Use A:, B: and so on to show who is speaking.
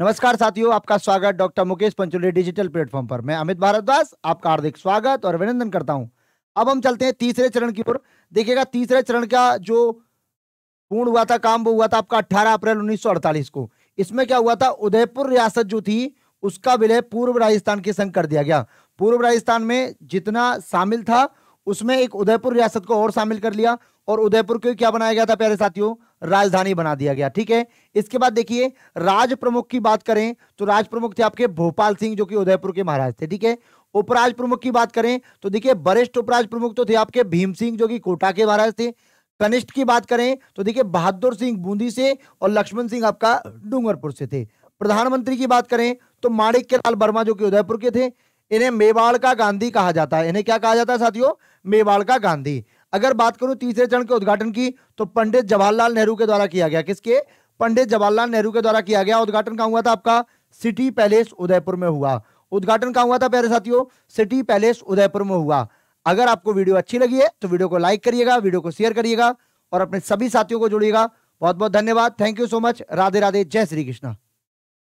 A: नमस्कार साथियों आपका स्वागत doctor Mukesh Pancholi digital platform पर मैं अमित भारद्वाज आपका हार्दिक स्वागत और अभिनंदन करता हूं अब हम चलते हैं तीसरे चरण की ओर देखिएगा तीसरे चरण का जो पूर्ण हुआ था काम वो हुआ था आपका अठारह अप्रैल उन्नीस को इसमें क्या हुआ था उदयपुर रियासत जो थी उसका विलय पूर्व राजस्थान के संग कर दिया गया पूर्व राजस्थान में जितना शामिल था उसमें एक उदयपुर रियासत को और शामिल कर लिया और उदयपुर को क्या बनाया गया था प्यारे साथियों राजधानी बना दिया गया ठीक है इसके बाद देखिए राज प्रमुख की बात करें तो राज प्रमुख थे आपके भोपाल सिंह जो कि उदयपुर के महाराज थे ठीक है उपराज प्रमुख की बात करें तो देखिए वरिष्ठ उपराज प्रमुख तो थे आपके भीम सिंह जो कि कोटा के महाराज थे कनिष्ठ की बात करें तो देखिये बहादुर सिंह बूंदी से और लक्ष्मण सिंह आपका डूंगरपुर से थे प्रधानमंत्री की बात करें तो माणिक्य लाल वर्मा जो कि उदयपुर के थे इन्हें मेवाड़ का गांधी कहा जाता है इन्हें क्या कहा जाता है साथियों मेवाड़ का गांधी अगर बात करूं तीसरे चरण के उद्घाटन की तो पंडित जवाहरलाल नेहरू के द्वारा किया गया किसके पंडित जवाहरलाल नेहरू के द्वारा किया गया उद्घाटन कहा हुआ था आपका सिटी पैलेस उदयपुर में हुआ उद्घाटन कहा हुआ था प्यारे साथियों सिटी पैलेस उदयपुर में हुआ अगर आपको वीडियो अच्छी लगी है तो वीडियो को लाइक करिएगा वीडियो को शेयर करिएगा और अपने सभी साथियों को जुड़िएगा बहुत बहुत धन्यवाद thank you so much Radhe Radhe जय श्री कृष्णा